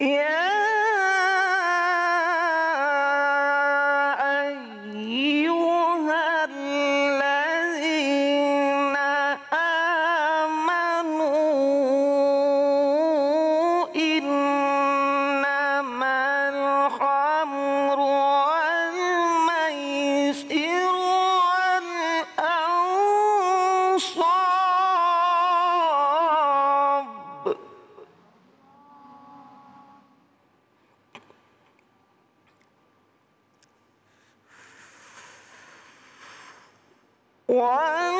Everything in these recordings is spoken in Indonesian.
Yeah. One.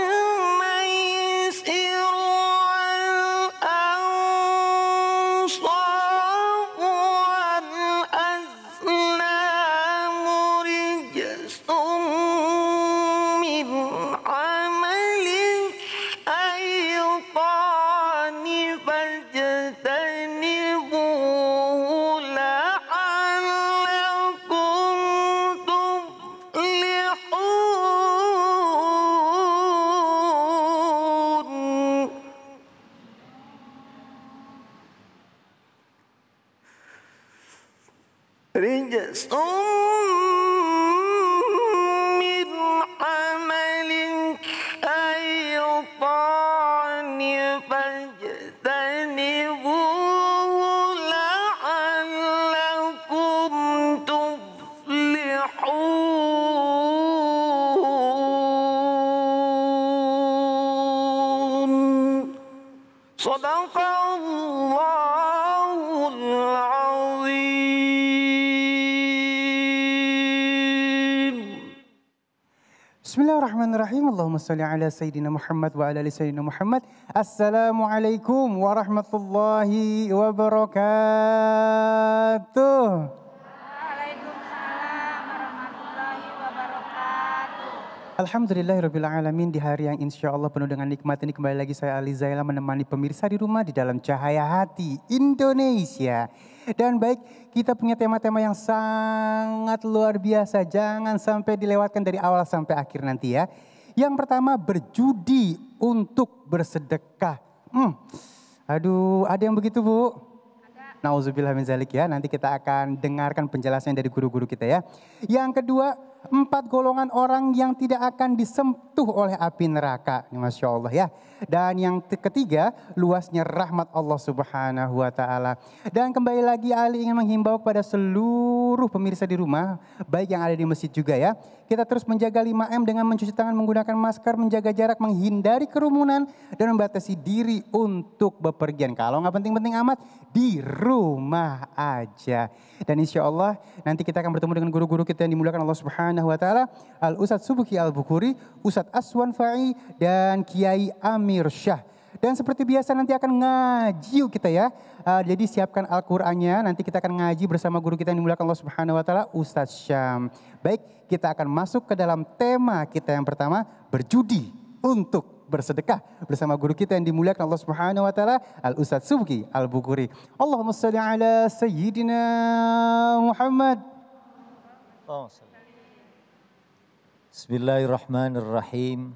trilhas. بسم الله الرحمن الرحيم اللهم صل على سيدنا محمد وعلى ال سيدنا محمد السلام عليكم ورحمه الله وبركاته Alhamdulillahirrabbilalamin di hari yang insya Allah penuh dengan nikmat ini kembali lagi saya Ali Zaila menemani pemirsa di rumah di dalam cahaya hati Indonesia. Dan baik kita punya tema-tema yang sangat luar biasa jangan sampai dilewatkan dari awal sampai akhir nanti ya. Yang pertama berjudi untuk bersedekah. Hmm. Aduh ada yang begitu bu? nah Nauzubillah min zalik ya nanti kita akan dengarkan penjelasan dari guru-guru kita ya. Yang kedua empat golongan orang yang tidak akan disentuh oleh api neraka. Masya Allah ya. Dan yang ketiga, luasnya rahmat Allah subhanahu wa ta'ala. Dan kembali lagi Ali ingin menghimbau kepada seluruh pemirsa di rumah, baik yang ada di masjid juga ya. Kita terus menjaga 5M dengan mencuci tangan, menggunakan masker, menjaga jarak, menghindari kerumunan, dan membatasi diri untuk bepergian. Kalau nggak penting-penting amat, di rumah aja. Dan insya Allah nanti kita akan bertemu dengan guru-guru kita yang dimuliakan Allah Subhanahu Wa Taala, Al Ustadz Subuki Al Bukhari Ustadz Aswan Fa'i, dan Kiai Amir Syah. Dan seperti biasa nanti akan ngaji kita ya. Uh, jadi siapkan Al-Qur'annya, nanti kita akan ngaji bersama guru kita yang dimuliakan Allah Subhanahu wa taala, Ustaz Syam. Baik, kita akan masuk ke dalam tema kita yang pertama, berjudi untuk bersedekah bersama guru kita yang dimuliakan Allah Subhanahu wa taala Al Ustaz Subki Al Bukhari. Allahumma shalli ala sayyidina Muhammad. Bismillahirrahmanirrahim.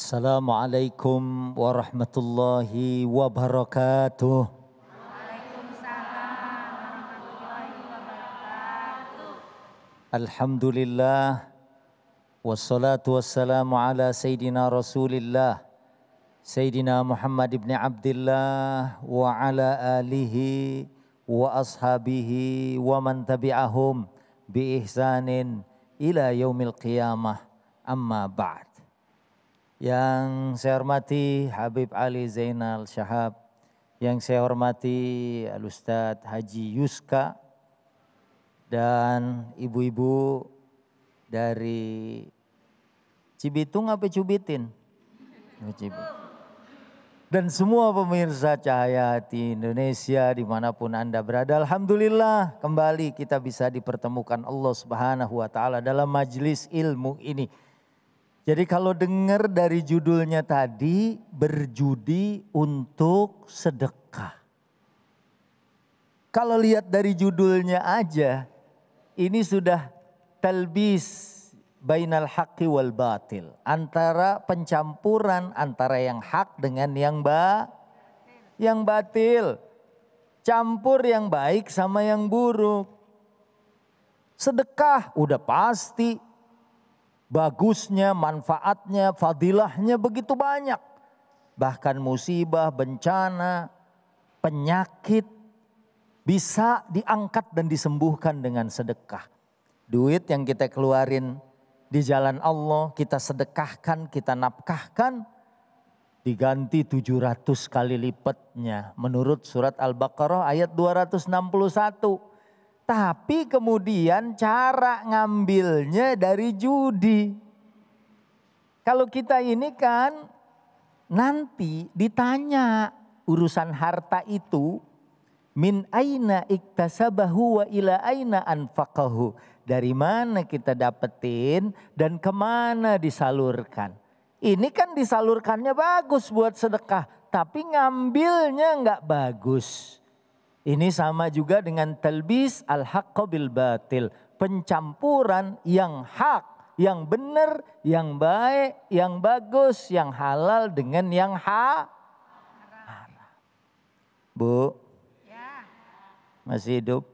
Assalamualaikum warahmatullahi wabarakatuh. Waalaikumsalam warahmatullahi wabarakatuh. Alhamdulillah wassalatu wassalamu ala sayyidina Rasulillah Sayyidina Muhammad ibn Abdullah wa ala alihi wa ashabihi wa man tabi'ahum bi ihsanin ila yaumil qiyamah amma ba'd yang saya hormati Habib Ali Zainal Syahab, yang saya hormati al Haji Yuska dan ibu-ibu dari Cibitung apa Cubitin? Oh, dan semua pemirsa Cahaya di Indonesia dimanapun Anda berada. Alhamdulillah kembali kita bisa dipertemukan Allah Subhanahu Wa Ta'ala dalam majelis ilmu ini. Jadi kalau dengar dari judulnya tadi berjudi untuk sedekah. Kalau lihat dari judulnya aja ini sudah telbis bainal haqqi wal batil. Antara pencampuran antara yang hak dengan yang ba yang batil. Campur yang baik sama yang buruk. Sedekah udah pasti Bagusnya, manfaatnya, fadilahnya begitu banyak. Bahkan musibah, bencana, penyakit bisa diangkat dan disembuhkan dengan sedekah. Duit yang kita keluarin di jalan Allah, kita sedekahkan, kita napkahkan, diganti 700 kali lipatnya menurut surat Al-Baqarah ayat 261. Tapi kemudian cara ngambilnya dari judi. Kalau kita ini kan nanti ditanya urusan harta itu min aina iktasabahu wa ila aina anfaqahu. Dari mana kita dapetin dan kemana disalurkan. Ini kan disalurkannya bagus buat sedekah. Tapi ngambilnya nggak bagus. Ini sama juga dengan telbis al bil batil. Pencampuran yang hak, yang benar, yang baik, yang bagus, yang halal dengan yang hak. Haram. Bu, ya. masih hidup?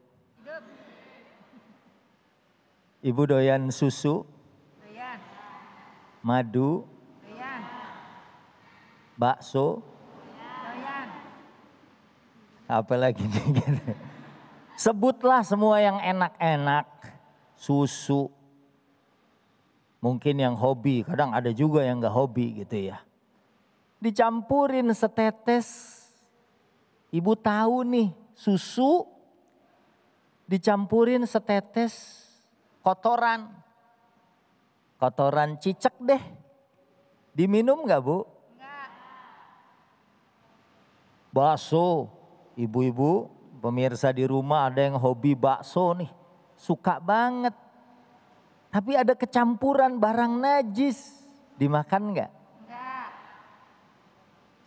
Ibu doyan susu? Madu? Bakso? apalagi gitu. Sebutlah semua yang enak-enak, susu, mungkin yang hobi, kadang ada juga yang gak hobi gitu ya. Dicampurin setetes, ibu tahu nih susu dicampurin setetes kotoran, kotoran cicak deh. Diminum gak bu? Enggak. Baso, Ibu-ibu, pemirsa di rumah ada yang hobi bakso nih. Suka banget. Tapi ada kecampuran barang najis. Dimakan nggak? Enggak.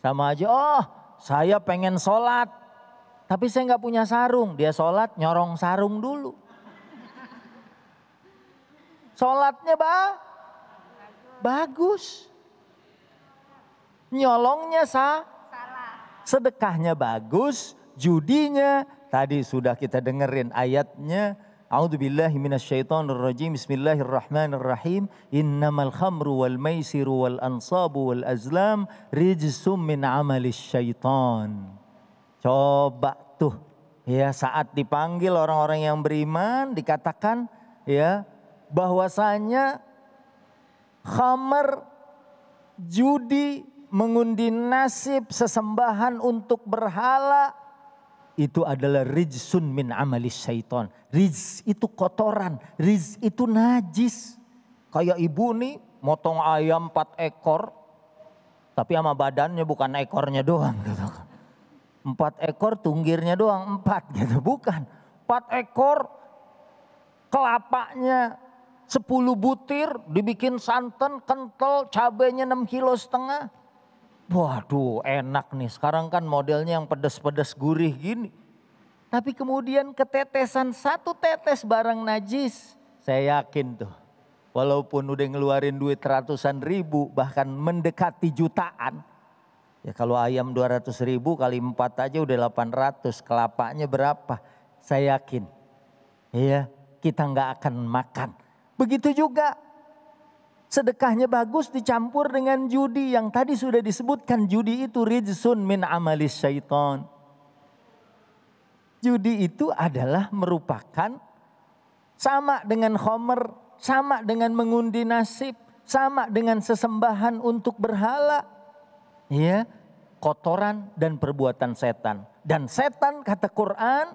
Sama aja, oh saya pengen sholat. Tapi saya nggak punya sarung. Dia sholat nyorong sarung dulu. Sholatnya ba bagus. Nyolongnya sa Salah. Sedekahnya bagus, judinya. Tadi sudah kita dengerin ayatnya. A'udzubillahi minasyaitonirrajim. Bismillahirrahmanirrahim. Innamal khamru wal maisiru wal ansabu wal azlam rijsum min amalis syaitan. Coba tuh ya saat dipanggil orang-orang yang beriman dikatakan ya bahwasanya khamar judi mengundi nasib sesembahan untuk berhala itu adalah rijsun min amalis syaiton. Riz itu kotoran, riz itu najis. Kayak ibu nih motong ayam empat ekor, tapi sama badannya bukan ekornya doang gitu Empat ekor tunggirnya doang, empat gitu, bukan. Empat ekor kelapanya sepuluh butir dibikin santan kental cabenya enam kilo setengah Waduh enak nih sekarang kan modelnya yang pedas-pedas, gurih gini. Tapi kemudian ketetesan satu tetes barang najis. Saya yakin tuh. Walaupun udah ngeluarin duit ratusan ribu bahkan mendekati jutaan. Ya kalau ayam 200 ribu kali empat aja udah 800. Kelapanya berapa? Saya yakin. ya kita nggak akan makan. Begitu juga Sedekahnya bagus dicampur dengan judi yang tadi sudah disebutkan judi itu rizun min amalis syaitan. Judi itu adalah merupakan sama dengan khomer, sama dengan mengundi nasib, sama dengan sesembahan untuk berhala. Ya, kotoran dan perbuatan setan. Dan setan kata Quran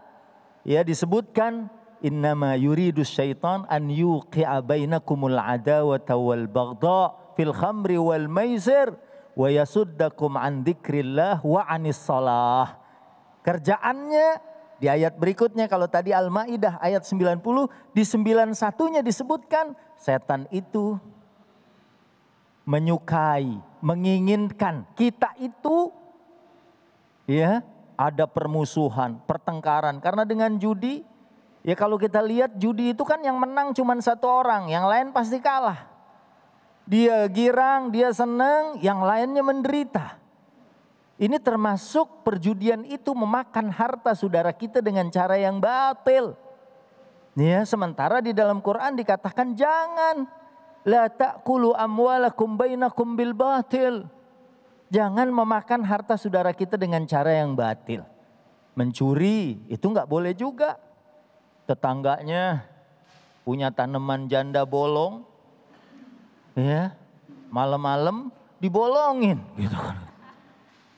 ya disebutkan innama yuridu syaitan an yuqi'a bainakumul adawata wal bagda fil khamri wal maisir wa yasuddakum an dikrillah wa anis salah. Kerjaannya di ayat berikutnya kalau tadi Al-Maidah ayat 90 di 91-nya disebutkan setan itu menyukai, menginginkan kita itu ya ada permusuhan, pertengkaran karena dengan judi Ya kalau kita lihat judi itu kan yang menang cuma satu orang, yang lain pasti kalah. Dia girang, dia seneng, yang lainnya menderita. Ini termasuk perjudian itu memakan harta saudara kita dengan cara yang batil. Ya, sementara di dalam Quran dikatakan jangan la ta'kulu amwalakum bainakum bil batil. Jangan memakan harta saudara kita dengan cara yang batil. Mencuri itu nggak boleh juga tetangganya punya tanaman janda bolong, ya malam-malam dibolongin, gitu. Kan.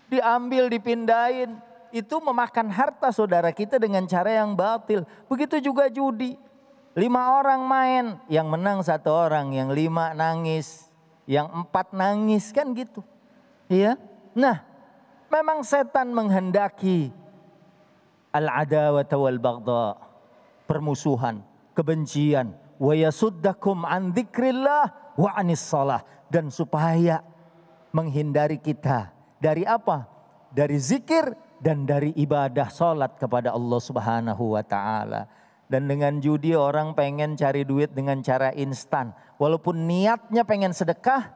diambil dipindahin, itu memakan harta saudara kita dengan cara yang batil. Begitu juga judi, lima orang main, yang menang satu orang, yang lima nangis, yang empat nangis kan gitu, ya. Nah, memang setan menghendaki al-adawata wal baghdha permusuhan, kebencian, wa yasuddakum an wa anis salah dan supaya menghindari kita dari apa? Dari zikir dan dari ibadah salat kepada Allah Subhanahu wa taala. Dan dengan judi orang pengen cari duit dengan cara instan. Walaupun niatnya pengen sedekah,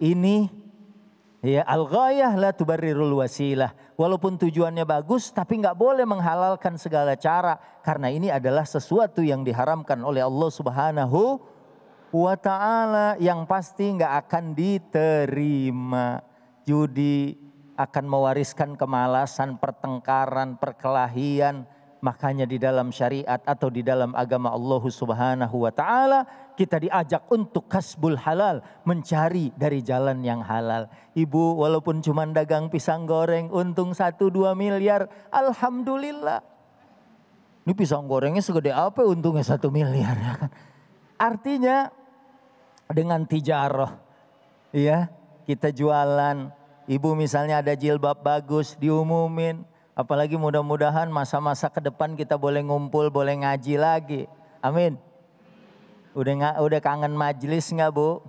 ini ya al-ghayah la tubarrirul wasilah Walaupun tujuannya bagus, tapi nggak boleh menghalalkan segala cara. Karena ini adalah sesuatu yang diharamkan oleh Allah subhanahu wa ta'ala. Yang pasti nggak akan diterima. Judi akan mewariskan kemalasan, pertengkaran, perkelahian, Makanya di dalam syariat atau di dalam agama Allah Subhanahu wa taala kita diajak untuk kasbul halal, mencari dari jalan yang halal. Ibu walaupun cuma dagang pisang goreng untung satu dua miliar, alhamdulillah. Ini pisang gorengnya segede apa untungnya satu miliar ya kan. Artinya dengan tijarah ya, kita jualan. Ibu misalnya ada jilbab bagus diumumin, Apalagi mudah-mudahan masa-masa ke depan kita boleh ngumpul, boleh ngaji lagi. Amin. Udah nggak udah kangen majelis nggak bu?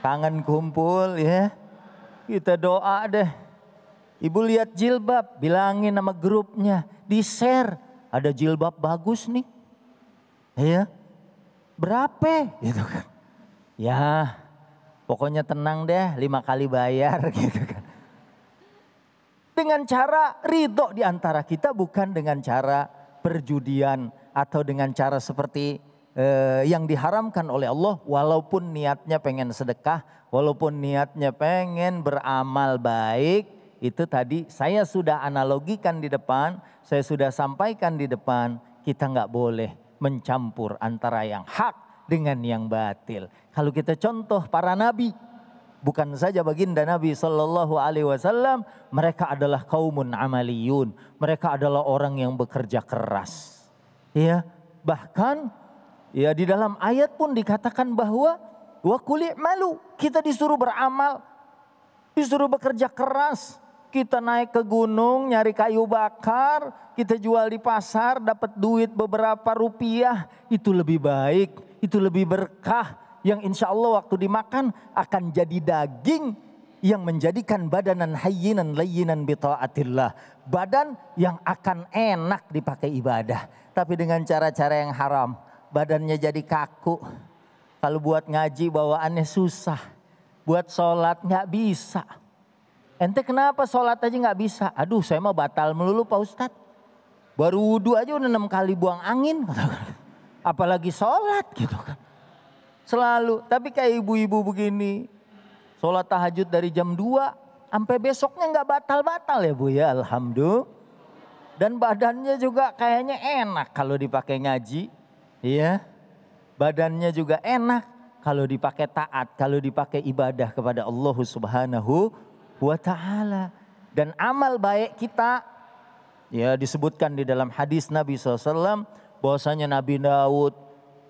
Kangen kumpul ya. Kita doa deh. Ibu lihat jilbab, bilangin nama grupnya, di share. Ada jilbab bagus nih. Ya, berapa gitu kan. Ya, pokoknya tenang deh, lima kali bayar gitu kan. Dengan cara ridho di antara kita bukan dengan cara perjudian atau dengan cara seperti eh, yang diharamkan oleh Allah walaupun niatnya pengen sedekah, walaupun niatnya pengen beramal baik, itu tadi saya sudah analogikan di depan, saya sudah sampaikan di depan, kita nggak boleh mencampur antara yang hak dengan yang batil. Kalau kita contoh para nabi, bukan saja baginda Nabi sallallahu Alaihi Wasallam, mereka adalah kaumun amaliyun, mereka adalah orang yang bekerja keras. Ya, bahkan ya di dalam ayat pun dikatakan bahwa wa malu kita disuruh beramal, disuruh bekerja keras. Kita naik ke gunung, nyari kayu bakar, kita jual di pasar, dapat duit beberapa rupiah, itu lebih baik, itu lebih berkah yang insya Allah waktu dimakan akan jadi daging yang menjadikan badanan hayyinan layyinan bita'atillah. Badan yang akan enak dipakai ibadah. Tapi dengan cara-cara yang haram. Badannya jadi kaku. Kalau buat ngaji bawaannya susah. Buat sholat nggak bisa. Ente kenapa sholat aja nggak bisa? Aduh saya mah batal melulu Pak Ustadz. Baru wudhu aja udah enam kali buang angin. Apalagi sholat gitu kan Selalu. Tapi kayak ibu-ibu begini. Sholat tahajud dari jam 2. Sampai besoknya nggak batal-batal ya Bu ya. Alhamdulillah. Dan badannya juga kayaknya enak kalau dipakai ngaji. Iya. Badannya juga enak kalau dipakai taat. Kalau dipakai ibadah kepada Allah subhanahu wa ta'ala. Dan amal baik kita ya disebutkan di dalam hadis Nabi SAW bahwasanya Nabi Daud,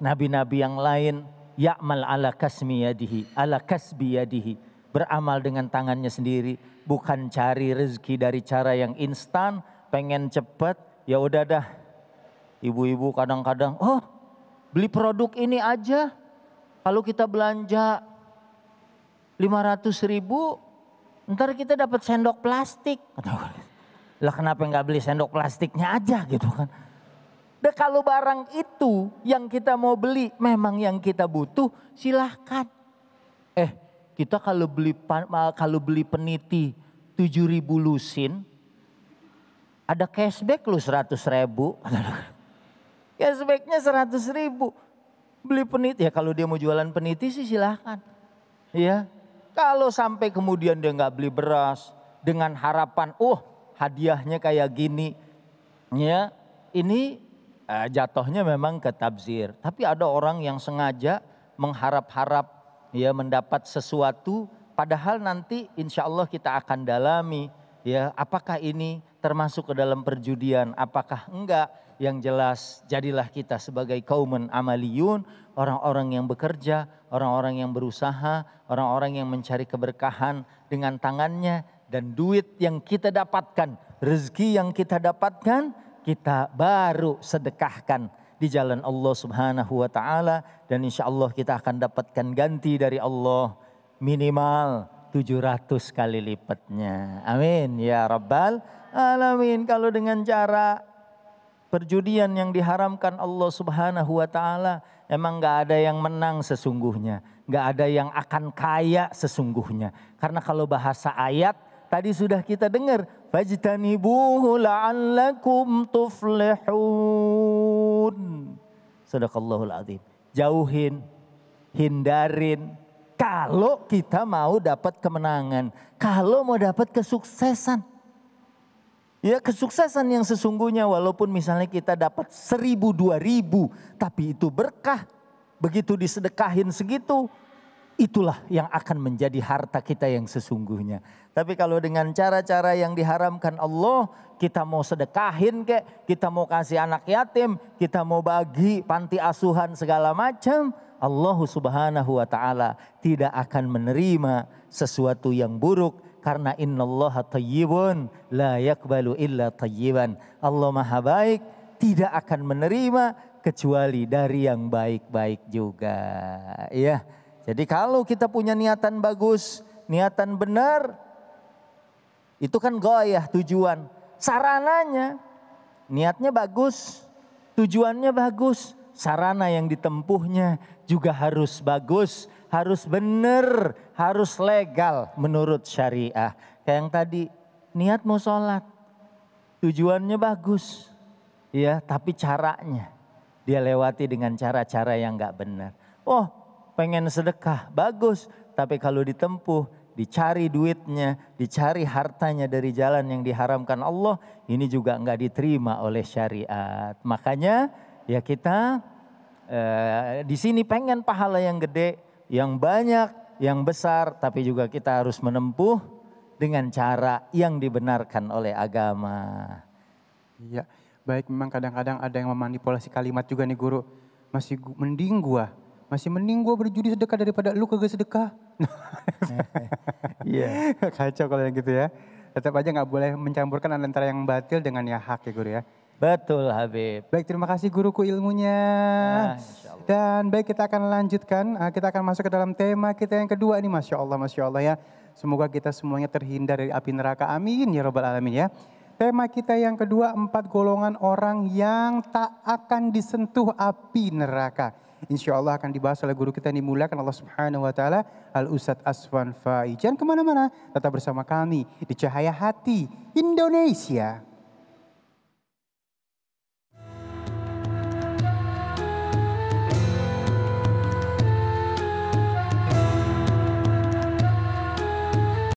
nabi-nabi yang lain ya'mal ala kasmi yadihi, ala kasbi yadihi. Beramal dengan tangannya sendiri, bukan cari rezeki dari cara yang instan, pengen cepat, ya udah dah. Ibu-ibu kadang-kadang, oh beli produk ini aja. Kalau kita belanja 500 ribu, ntar kita dapat sendok plastik. Lah kenapa nggak beli sendok plastiknya aja gitu kan. Dan kalau barang itu yang kita mau beli memang yang kita butuh, silahkan. Eh, kita kalau beli kalau beli peniti 7000 lusin ada cashback lu 100 ribu. Cashbacknya 100 ribu. Beli peniti ya kalau dia mau jualan peniti sih silahkan. Ya, kalau sampai kemudian dia nggak beli beras dengan harapan, oh hadiahnya kayak gini, ya ini uh, jatuhnya memang ke tabzir. Tapi ada orang yang sengaja mengharap-harap ya mendapat sesuatu padahal nanti insya Allah kita akan dalami ya apakah ini termasuk ke dalam perjudian apakah enggak yang jelas jadilah kita sebagai kaumun amaliyun orang-orang yang bekerja orang-orang yang berusaha orang-orang yang mencari keberkahan dengan tangannya dan duit yang kita dapatkan rezeki yang kita dapatkan kita baru sedekahkan di jalan Allah Subhanahu wa taala dan insya Allah kita akan dapatkan ganti dari Allah minimal 700 kali lipatnya. Amin ya rabbal alamin. Kalau dengan cara perjudian yang diharamkan Allah Subhanahu wa taala emang nggak ada yang menang sesungguhnya, nggak ada yang akan kaya sesungguhnya. Karena kalau bahasa ayat Tadi sudah kita dengar, fajtanibuhu la'allakum tuflihun. Sadaqallahul azim. Jauhin, hindarin. Kalau kita mau dapat kemenangan, kalau mau dapat kesuksesan. Ya kesuksesan yang sesungguhnya walaupun misalnya kita dapat seribu dua ribu tapi itu berkah. Begitu disedekahin segitu itulah yang akan menjadi harta kita yang sesungguhnya. Tapi kalau dengan cara-cara yang diharamkan Allah, kita mau sedekahin kek, kita mau kasih anak yatim, kita mau bagi panti asuhan segala macam, Allah Subhanahu wa taala tidak akan menerima sesuatu yang buruk karena innallaha tayyibun la yakbalu illa tayyiban. Allah Maha baik, tidak akan menerima kecuali dari yang baik-baik juga. Ya. Jadi kalau kita punya niatan bagus, niatan benar, itu kan goyah tujuan. Sarananya, niatnya bagus, tujuannya bagus, sarana yang ditempuhnya juga harus bagus, harus benar, harus legal menurut syariah. Kayak yang tadi, niat mau sholat, tujuannya bagus, ya tapi caranya dia lewati dengan cara-cara yang nggak benar. Oh pengen sedekah, bagus. Tapi kalau ditempuh, dicari duitnya, dicari hartanya dari jalan yang diharamkan Allah, ini juga nggak diterima oleh syariat. Makanya ya kita eh, di sini pengen pahala yang gede, yang banyak, yang besar, tapi juga kita harus menempuh dengan cara yang dibenarkan oleh agama. ya baik memang kadang-kadang ada yang memanipulasi kalimat juga nih guru. Masih mending gua masih mending gue berjudi sedekah daripada lu kagak sedekah. Iya. yeah. Kacau kalau yang gitu ya. Tetap aja nggak boleh mencampurkan antara yang batil dengan yang hak ya guru ya. Betul Habib. Baik terima kasih guruku ilmunya. Nah, Dan baik kita akan lanjutkan, ah, kita akan masuk ke dalam tema kita yang kedua ini Masya Allah, Masya Allah ya. Semoga kita semuanya terhindar dari api neraka. Amin ya Rabbal Alamin ya. Tema kita yang kedua, empat golongan orang yang tak akan disentuh api neraka insya Allah akan dibahas oleh guru kita yang dimuliakan Allah Subhanahu Wa Taala Al Ustad Aswan Faizan. kemana-mana, tetap bersama kami di Cahaya Hati Indonesia.